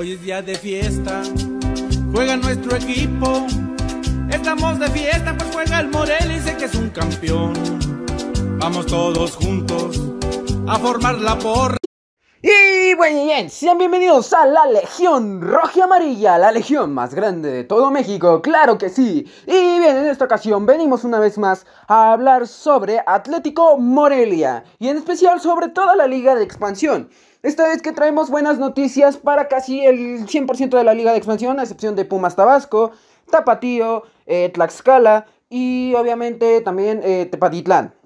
Hoy es día de fiesta, juega nuestro equipo. Estamos de fiesta, pues juega el Morel y sé que es un campeón. Vamos todos juntos a formar la porra. Y bueno, bien, sean bienvenidos a la Legión Roja y Amarilla, la legión más grande de todo México, claro que sí. Y bien, en esta ocasión venimos una vez más a hablar sobre Atlético Morelia y en especial sobre toda la liga de expansión. Esta vez que traemos buenas noticias para casi el 100% de la liga de expansión, a excepción de Pumas Tabasco, Tapatío, eh, Tlaxcala y obviamente también eh, Tepatitlán.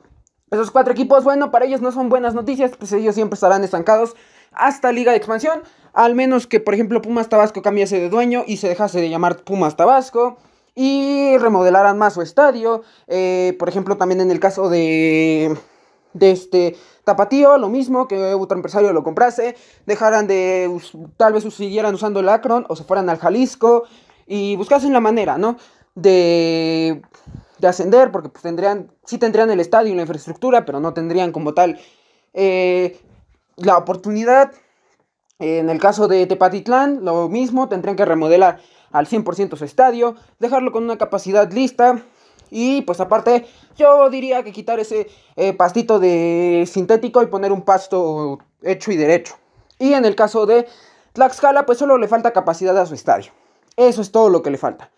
Esos cuatro equipos, bueno, para ellos no son buenas noticias, pues ellos siempre estarán estancados hasta Liga de Expansión, al menos que, por ejemplo, Pumas Tabasco cambiase de dueño y se dejase de llamar Pumas Tabasco y remodelaran más su estadio. Eh, por ejemplo, también en el caso de, de este Tapatío, lo mismo, que otro empresario lo comprase, dejaran de, tal vez siguieran usando el Akron o se fueran al Jalisco y buscasen la manera, ¿no? De de ascender, porque pues, tendrían, sí tendrían el estadio y la infraestructura, pero no tendrían como tal eh, la oportunidad. En el caso de Tepatitlán, lo mismo, tendrían que remodelar al 100% su estadio, dejarlo con una capacidad lista. Y pues aparte, yo diría que quitar ese eh, pastito de sintético y poner un pasto hecho y derecho. Y en el caso de Tlaxcala, pues solo le falta capacidad a su estadio. Eso es todo lo que le falta.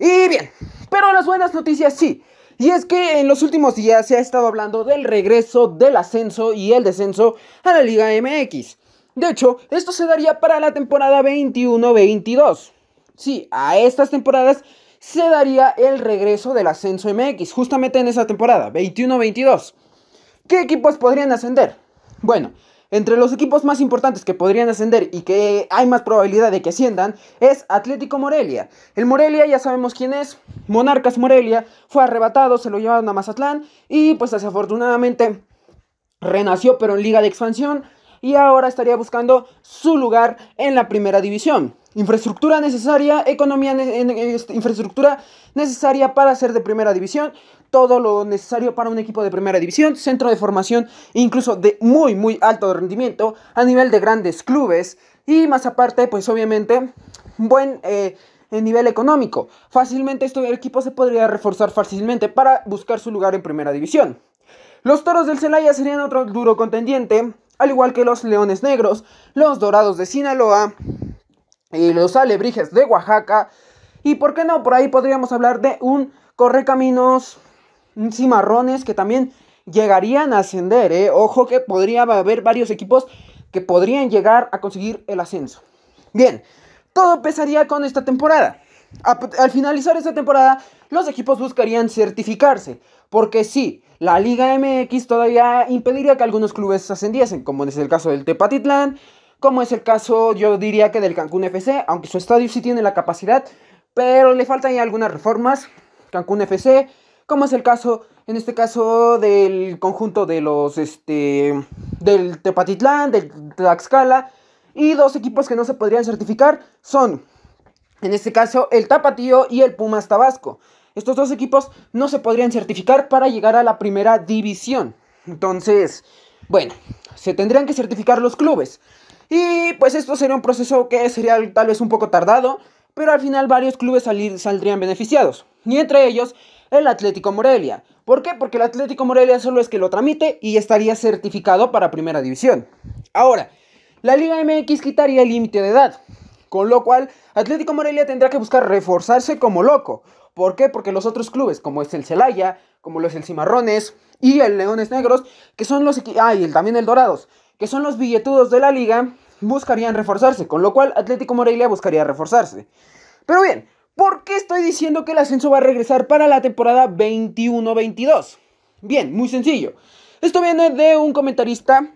Y bien, pero las buenas noticias sí. Y es que en los últimos días se ha estado hablando del regreso del ascenso y el descenso a la Liga MX. De hecho, esto se daría para la temporada 21-22. Sí, a estas temporadas se daría el regreso del ascenso MX, justamente en esa temporada, 21-22. ¿Qué equipos podrían ascender? Bueno, entre los equipos más importantes que podrían ascender y que hay más probabilidad de que asciendan es Atlético Morelia. El Morelia ya sabemos quién es, Monarcas Morelia, fue arrebatado, se lo llevaron a Mazatlán y pues desafortunadamente renació pero en liga de expansión y ahora estaría buscando su lugar en la primera división. Infraestructura necesaria, economía, este, infraestructura necesaria para ser de primera división, todo lo necesario para un equipo de primera división, centro de formación, incluso de muy, muy alto rendimiento a nivel de grandes clubes. Y más aparte, pues obviamente, buen... Eh, nivel económico. Fácilmente este equipo se podría reforzar fácilmente para buscar su lugar en primera división. Los toros del Celaya serían otro duro contendiente, al igual que los leones negros, los dorados de Sinaloa y los alebrijes de Oaxaca. Y por qué no, por ahí podríamos hablar de un correcaminos cimarrones que también llegarían a ascender. ¿eh? Ojo que podría haber varios equipos que podrían llegar a conseguir el ascenso. Bien, todo empezaría con esta temporada. Al finalizar esta temporada, los equipos buscarían certificarse, porque sí, la Liga MX todavía impediría que algunos clubes ascendiesen, como es el caso del Tepatitlán, como es el caso, yo diría que del Cancún FC, aunque su estadio sí tiene la capacidad, pero le faltan algunas reformas. Cancún FC, como es el caso, en este caso, del conjunto de los, este, del Tepatitlán, del Tlaxcala, y dos equipos que no se podrían certificar son, en este caso, el Tapatío y el Pumas Tabasco. Estos dos equipos no se podrían certificar para llegar a la primera división. Entonces, bueno, se tendrían que certificar los clubes. Y pues esto sería un proceso que sería tal vez un poco tardado, pero al final varios clubes salir, saldrían beneficiados. Y entre ellos el Atlético Morelia. ¿Por qué? Porque el Atlético Morelia solo es que lo tramite y estaría certificado para primera división. Ahora, la Liga MX quitaría el límite de edad, con lo cual Atlético Morelia tendrá que buscar reforzarse como loco. ¿Por qué? Porque los otros clubes, como es el Celaya, como lo es el Cimarrones y el Leones Negros, que son los... Ah, y también el Dorados, que son los billetudos de la liga, buscarían reforzarse, con lo cual Atlético Morelia buscaría reforzarse. Pero bien, ¿Por qué estoy diciendo que el ascenso va a regresar para la temporada 21-22? Bien, muy sencillo. Esto viene de un comentarista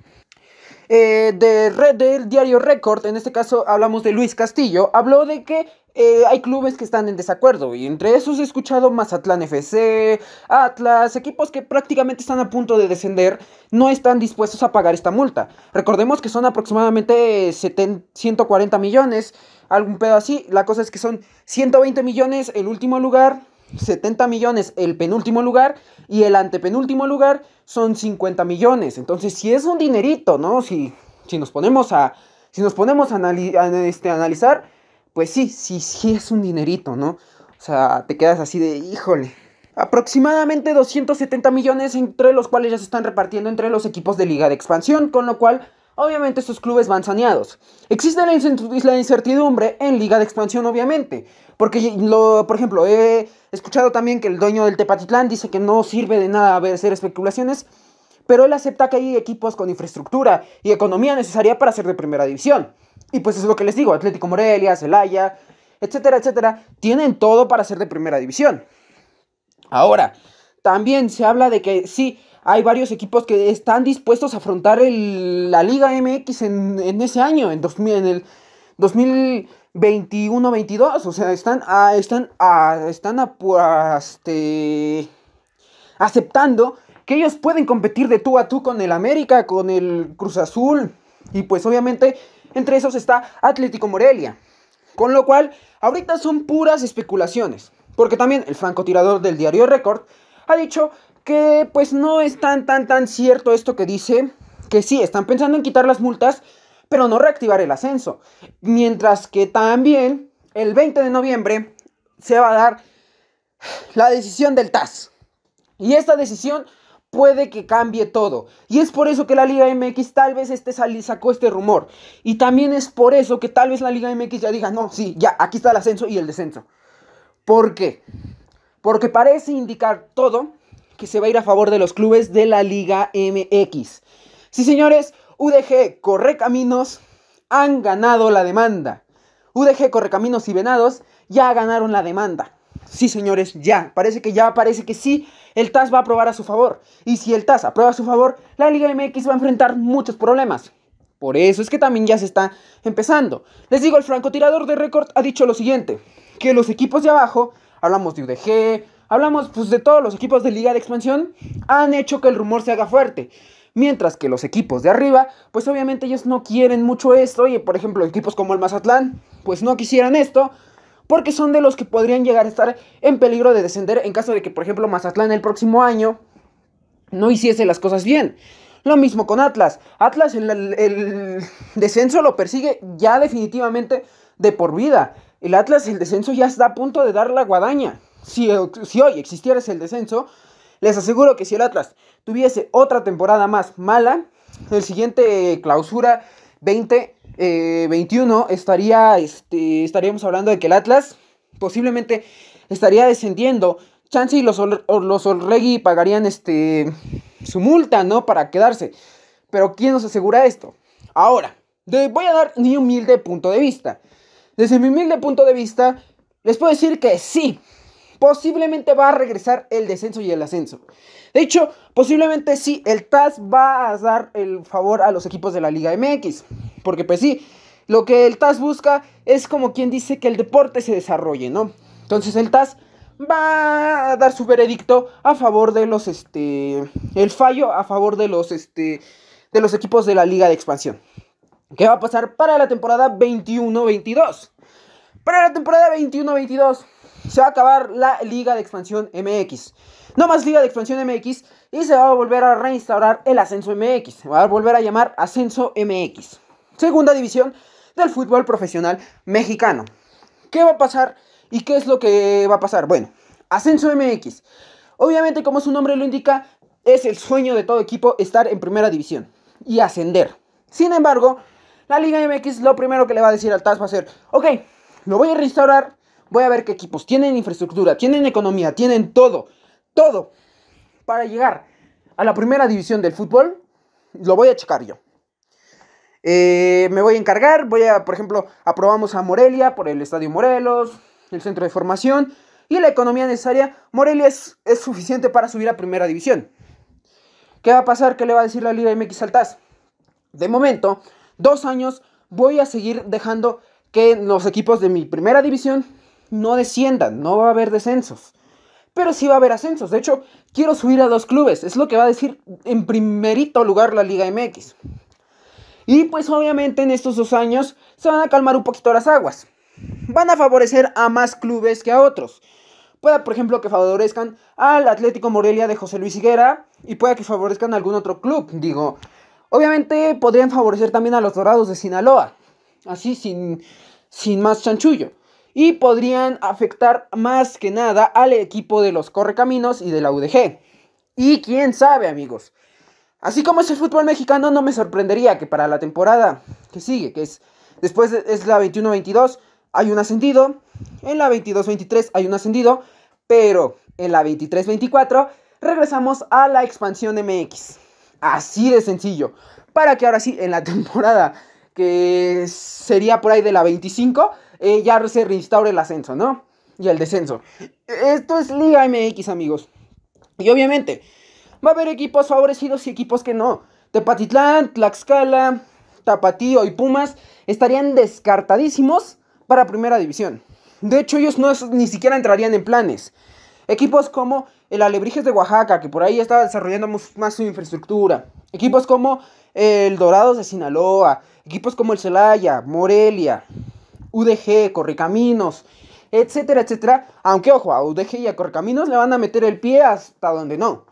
eh, de Red del diario Record, en este caso hablamos de Luis Castillo, habló de que eh, hay clubes que están en desacuerdo y entre esos he escuchado Mazatlán FC, Atlas, equipos que prácticamente están a punto de descender, no están dispuestos a pagar esta multa. Recordemos que son aproximadamente 140 millones, algún pedo así. La cosa es que son 120 millones el último lugar, 70 millones el penúltimo lugar y el antepenúltimo lugar son 50 millones. Entonces, si es un dinerito, ¿no? Si, si nos ponemos a, si nos ponemos este, a analizar, pues sí, sí, sí es un dinerito, ¿no? O sea, te quedas así de, híjole. Aproximadamente 270 millones entre los cuales ya se están repartiendo entre los equipos de liga de expansión, con lo cual Obviamente estos clubes van saneados. Existe la incertidumbre en liga de expansión, obviamente. Porque, lo, por ejemplo, he escuchado también que el dueño del Tepatitlán dice que no sirve de nada hacer especulaciones, pero él acepta que hay equipos con infraestructura y economía necesaria para ser de primera división. Y pues es lo que les digo, Atlético Morelia, Celaya, etcétera, etcétera, tienen todo para ser de primera división. Ahora, también se habla de que sí, hay varios equipos que están dispuestos a afrontar la Liga MX en, ese año, en, 2000, en el 2021-22. O sea, están, a, están, están este, aceptando que ellos pueden competir de tú a tú con el América, con el Cruz Azul. Y pues obviamente entre esos está Atlético Morelia. Con lo cual, ahorita son puras especulaciones. Porque también el francotirador del diario Record ha dicho que pues no es tan tan tan cierto esto que dice, que sí, están pensando en quitar las multas, pero no reactivar el ascenso. Mientras que también el 20 de noviembre se va a dar la decisión del TAS. Y esta decisión puede que cambie todo. Y es por eso que la Liga MX tal vez este sacó este rumor. Y también es por eso que tal vez la Liga MX ya diga, no, sí, ya, aquí está el ascenso y el descenso. ¿Por qué? Porque parece indicar todo que se va a ir a favor de los clubes de la Liga MX. Sí, señores, UDG Correcaminos han ganado la demanda. UDG Correcaminos y Venados ya ganaron la demanda. Sí, señores, ya. Parece que ya, parece que sí el TAS va a aprobar a su favor. Y si el TAS aprueba a su favor, la Liga MX va a enfrentar muchos problemas. Por eso es que también ya se está empezando. Les digo, el francotirador de récord ha dicho lo siguiente, que los equipos de abajo, hablamos de UDG, hablamos pues, de todos los equipos de liga de expansión, han hecho que el rumor se haga fuerte. Mientras que los equipos de arriba, pues obviamente ellos no quieren mucho esto. Y por ejemplo, equipos como el Mazatlán, pues no quisieran esto porque son de los que podrían llegar a estar en peligro de descender en caso de que, por ejemplo, Mazatlán el próximo año no hiciese las cosas bien. Lo mismo con Atlas. Atlas el, descenso lo persigue ya definitivamente de por vida. El Atlas, el descenso ya está a punto de dar la guadaña. Si, hoy existiera el descenso, les aseguro que si el Atlas tuviese otra temporada más mala, el siguiente clausura 20 21 eh, estaría, este, estaríamos hablando de que el Atlas posiblemente estaría descendiendo. Chance y los, Olregui pagarían este, su multa, ¿no? Para quedarse. Pero ¿quién nos asegura esto? Ahora, voy a dar mi humilde punto de vista. Desde mi humilde punto de vista, les puedo decir que sí, posiblemente va a regresar el descenso y el ascenso. De hecho, posiblemente sí, el TAS va a dar el favor a los equipos de la Liga MX. Porque pues sí, lo que el TAS busca es como quien dice que el deporte se desarrolle, ¿no? Entonces el TAS va a dar su veredicto a favor de los, este, el fallo a favor de los, este, de los equipos de la Liga de Expansión. ¿Qué va a pasar para la temporada 21-22? Para la temporada 21-22 se va a acabar la Liga de Expansión MX. No más Liga de Expansión MX y se va a volver a reinstaurar el Ascenso MX. Se va a volver a llamar Ascenso MX segunda división del fútbol profesional mexicano. ¿Qué va a pasar y qué es lo que va a pasar? Bueno, Ascenso MX. Obviamente, como su nombre lo indica, es el sueño de todo equipo estar en primera división y ascender. Sin embargo, la Liga MX lo primero que le va a decir al TAS va a ser, ok, lo voy a restaurar, voy a ver qué equipos tienen infraestructura, tienen economía, tienen todo, todo para llegar a la primera división del fútbol, lo voy a checar yo. Eh, me voy a encargar, voy a, por ejemplo, aprobamos a Morelia por el Estadio Morelos, el centro de formación y la economía necesaria. Morelia es, suficiente para subir a primera división. ¿Qué va a pasar? ¿Qué le va a decir la Liga MX Altas? De momento, dos años voy a seguir dejando que los equipos de mi primera división no desciendan, no va a haber descensos. Pero sí va a haber ascensos. De hecho, quiero subir a dos clubes. Es lo que va a decir en primerito lugar la Liga MX. Y pues obviamente en estos dos años se van a calmar un poquito las aguas. Van a favorecer a más clubes que a otros. Puede por ejemplo, que favorezcan al Atlético Morelia de José Luis Higuera y pueda que favorezcan a algún otro club. Digo, obviamente podrían favorecer también a los Dorados de Sinaloa. Así sin, sin más chanchullo. Y podrían afectar más que nada al equipo de los Correcaminos y de la UDG. Y quién sabe, amigos. Así como es el fútbol mexicano, no me sorprendería que para la temporada que sigue, que es después de, es la 21-22, hay un ascendido, en la 22-23 hay un ascendido, pero en la 23-24 regresamos a la expansión MX. Así de sencillo. Para que ahora sí, en la temporada que sería por ahí de la 25, eh, ya se reinstaure el ascenso, ¿no? Y el descenso. Esto es Liga MX, amigos. Y obviamente, Va a haber equipos favorecidos y equipos que no. Tepatitlán, Tlaxcala, Tapatío y Pumas estarían descartadísimos para primera división. De hecho, ellos no, ni siquiera entrarían en planes. Equipos como el Alebrijes de Oaxaca, que por ahí está desarrollando más su infraestructura. Equipos como el Dorados de Sinaloa. Equipos como el Celaya, Morelia, UDG, Correcaminos, etcétera, etcétera. Aunque ojo, a UDG y a Correcaminos le van a meter el pie hasta donde no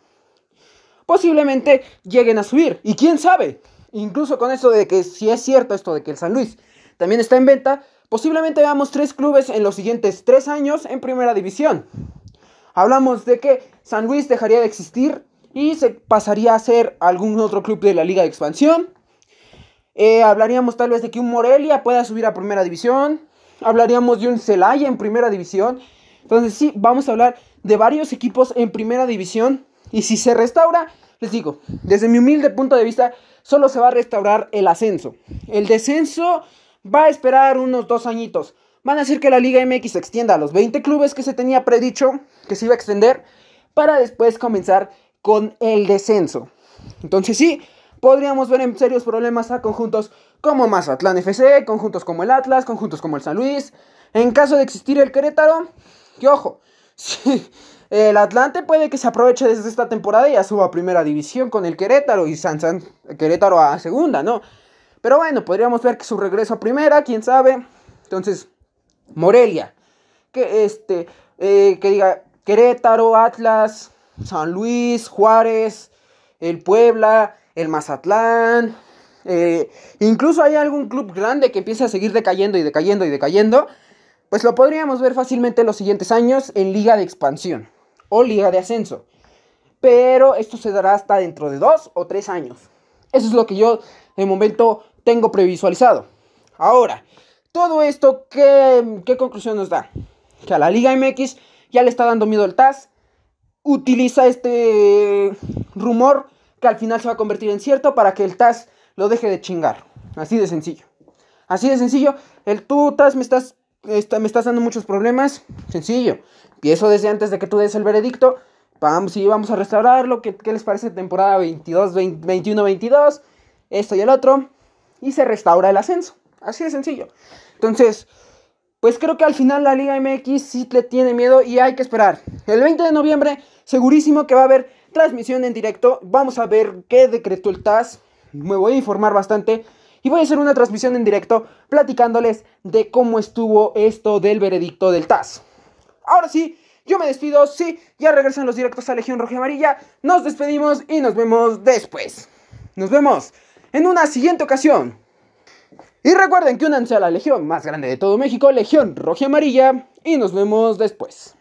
posiblemente lleguen a subir. Y quién sabe, incluso con eso de que si es cierto esto de que el San Luis también está en venta, posiblemente veamos tres clubes en los siguientes tres años en primera división. Hablamos de que San Luis dejaría de existir y se pasaría a ser algún otro club de la liga de expansión. Eh, hablaríamos tal vez de que un Morelia pueda subir a primera división. Hablaríamos de un Celaya en primera división. Entonces sí, vamos a hablar de varios equipos en primera división y si se restaura, les digo, desde mi humilde punto de vista, solo se va a restaurar el ascenso. El descenso va a esperar unos dos añitos. Van a decir que la Liga MX se extienda a los 20 clubes que se tenía predicho que se iba a extender para después comenzar con el descenso. Entonces sí, podríamos ver en serios problemas a conjuntos como Mazatlán FC, conjuntos como el Atlas, conjuntos como el San Luis. En caso de existir el Querétaro, que ojo, si, el Atlante puede que se aproveche desde esta temporada y ya suba a primera división con el Querétaro y San, San Querétaro a segunda, ¿no? Pero bueno, podríamos ver que su regreso a primera, quién sabe. Entonces, Morelia, que este, eh, que diga Querétaro, Atlas, San Luis, Juárez, el Puebla, el Mazatlán. Eh, incluso hay algún club grande que empiece a seguir decayendo y decayendo y decayendo. Pues lo podríamos ver fácilmente los siguientes años en liga de expansión o liga de ascenso. Pero esto se dará hasta dentro de dos o tres años. Eso es lo que yo de momento tengo previsualizado. Ahora, todo esto, ¿qué, conclusión nos da? Que a la Liga MX ya le está dando miedo el TAS. Utiliza este rumor que al final se va a convertir en cierto para que el TAS lo deje de chingar. Así de sencillo. Así de sencillo. El tú, TAS, me estás me estás dando muchos problemas, sencillo. eso desde antes de que tú des el veredicto. Vamos, y vamos a restaurarlo. ¿Qué, qué les parece temporada 21-22? Esto y el otro. Y se restaura el ascenso. Así de sencillo. Entonces, pues creo que al final la Liga MX sí le tiene miedo y hay que esperar. El 20 de noviembre, segurísimo que va a haber transmisión en directo. Vamos a ver qué decretó el TAS. Me voy a informar bastante y voy a hacer una transmisión en directo platicándoles de cómo estuvo esto del veredicto del TAS. Ahora sí, yo me despido, sí, ya regresan los directos a Legión Roja Amarilla, nos despedimos y nos vemos después. Nos vemos en una siguiente ocasión. Y recuerden que únanse a la Legión más grande de todo México, Legión Roja Amarilla, y nos vemos después.